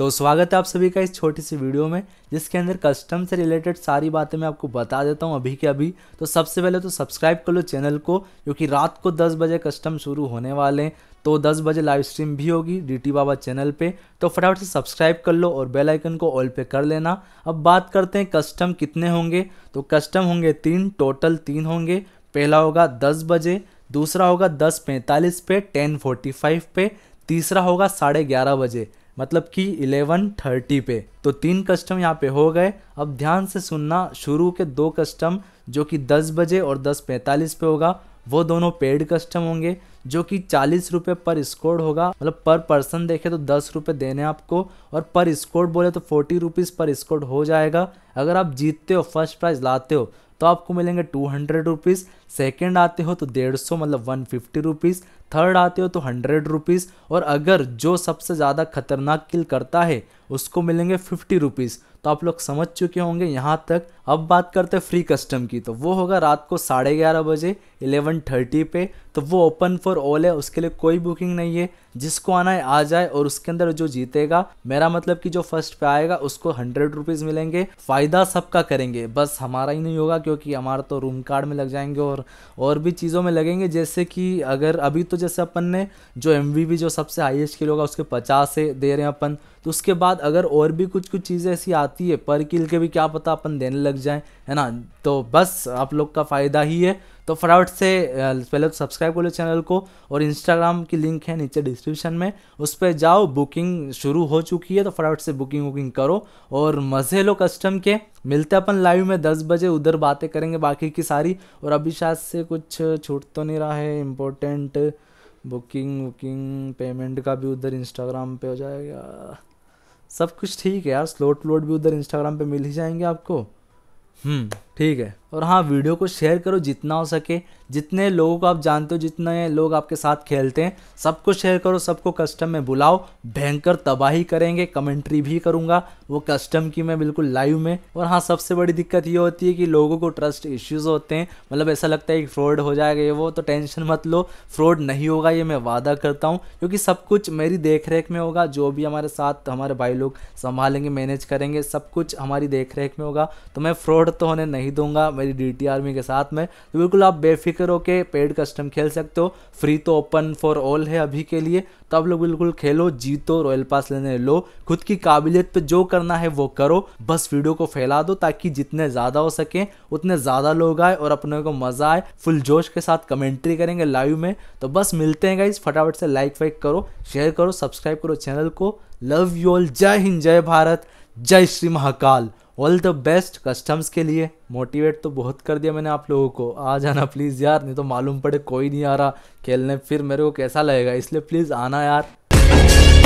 तो स्वागत है आप सभी का इस छोटी सी वीडियो में जिसके अंदर कस्टम से रिलेटेड सारी बातें मैं आपको बता देता हूँ अभी के अभी तो सबसे पहले तो सब्सक्राइब कर लो चैनल को क्योंकि रात को 10 बजे कस्टम शुरू होने वाले हैं तो 10 बजे लाइव स्ट्रीम भी होगी डीटी बाबा चैनल पे तो फटाफट से सब्सक्राइब कर लो और बेल आइकन को ऑल पे कर लेना अब बात करते हैं कस्टम कितने होंगे तो कस्टम होंगे तीन टोटल तीन होंगे पहला होगा दस बजे दूसरा होगा दस पैंतालीस पे टेन फोर्टी फाइव पे तीसरा होगा साढ़े ग्यारह बजे मतलब कि 11:30 पे तो तीन कस्टम यहाँ पे हो गए अब ध्यान से सुनना शुरू के दो कस्टम जो कि 10 बजे और 10:45 पे होगा वो दोनों पेड कस्टम होंगे जो कि चालीस रुपये पर स्कोर होगा मतलब पर पर्सन देखे तो दस रुपये देने आपको और पर स्कोर बोले तो फोर्टी रुपीज़ पर स्कोर हो जाएगा अगर आप जीतते हो फर्स्ट प्राइज़ लाते हो तो आपको मिलेंगे टू हंड्रेड रुपीज़ सेकेंड आते हो तो डेढ़ सौ मतलब वन फिफ्टी रुपीज़ थर्ड आते हो तो हंड्रेड रुपीज़ और अगर जो सबसे ज़्यादा खतरनाक किल करता है उसको मिलेंगे फिफ्टी रुपीज़ तो आप लोग समझ चुके होंगे यहाँ तक अब बात करते हैं फ्री कस्टम की तो वो होगा रात को साढ़े ग्यारह बजे इलेवन थर्टी पे तो वो ओपन फॉर ऑल है उसके लिए कोई बुकिंग नहीं है जिसको आना है आ जाए और उसके अंदर जो जीतेगा मेरा मतलब कि जो फर्स्ट पे आएगा उसको हंड्रेड रुपीज़ मिलेंगे फ़ायदा सबका करेंगे बस हमारा ही नहीं होगा क्योंकि हमारा तो रूम कार्ड में लग जाएंगे और और भी चीज़ों में लगेंगे जैसे कि अगर अभी तो जैसे अपन ने जो एम जो सबसे हाइएस्ट किलो का उसके पचास से दे रहे हैं अपन तो उसके बाद अगर और भी कुछ कुछ चीज़ें ऐसी आती है पर किल के भी क्या पता अपन देने लग जाएँ है ना तो बस आप लोग का फ़ायदा ही है तो फटाफट से पहले तो सब्सक्राइब कर लो चैनल को और इंस्टाग्राम की लिंक है नीचे डिस्क्रिप्शन में उस पर जाओ बुकिंग शुरू हो चुकी है तो फटाफट से बुकिंग वुकिंग करो और मज़े लो कस्टम के मिलते अपन लाइव में दस बजे उधर बातें करेंगे बाकी की सारी और अभी शायद से कुछ छूट तो नहीं रहा है इम्पोर्टेंट बुकिंग वुकिंग पेमेंट का भी उधर इंस्टाग्राम पे हो जाएगा सब कुछ ठीक है यार स्लोट लोड भी उधर इंस्टाग्राम पे मिल ही जाएंगे आपको हम्म ठीक है और हाँ वीडियो को शेयर करो जितना हो सके जितने लोगों को आप जानते हो जितने लोग आपके साथ खेलते हैं सबको शेयर करो सबको कस्टम में बुलाओ भयंकर तबाही करेंगे कमेंट्री भी करूँगा वो कस्टम की मैं बिल्कुल लाइव में और हाँ सबसे बड़ी दिक्कत ये होती है कि लोगों को ट्रस्ट इश्यूज़ होते हैं मतलब ऐसा लगता है कि फ्रॉड हो जाएगा ये वो तो टेंशन मत लो फ्रॉड नहीं होगा ये मैं वादा करता हूँ क्योंकि सब कुछ मेरी देख रेख में होगा जो भी हमारे साथ हमारे भाई लोग संभालेंगे मैनेज करेंगे सब कुछ हमारी देख रेख में होगा तो मैं फ्रॉड तो होने नहीं नहीं दूंगा मेरी डी टी आर्मी के साथ में तो बिल्कुल आप बेफिक्र होकर पेड कस्टम खेल सकते हो फ्री तो ओपन फॉर ऑल है अभी के लिए तो आप लोग बिल्कुल खेलो जीतो रॉयल पास लेने लो खुद की काबिलियत पे जो करना है वो करो बस वीडियो को फैला दो ताकि जितने ज़्यादा हो सके उतने ज़्यादा लोग आए और अपने को मज़ा आए फुल जोश के साथ कमेंट्री करेंगे लाइव में तो बस मिलते हैं गाइज फटाफट से लाइक वाइक करो शेयर करो सब्सक्राइब करो चैनल को लव यू ऑल जय हिंद जय भारत जय Shri Mahakal all the best customs के लिए मोटिवेट तो बहुत कर दिया मैंने आप लोगों को आ जाना प्लीज़ यार नहीं तो मालूम पड़े कोई नहीं आ रहा खेलने फिर मेरे को कैसा लगेगा इसलिए प्लीज़ आना यार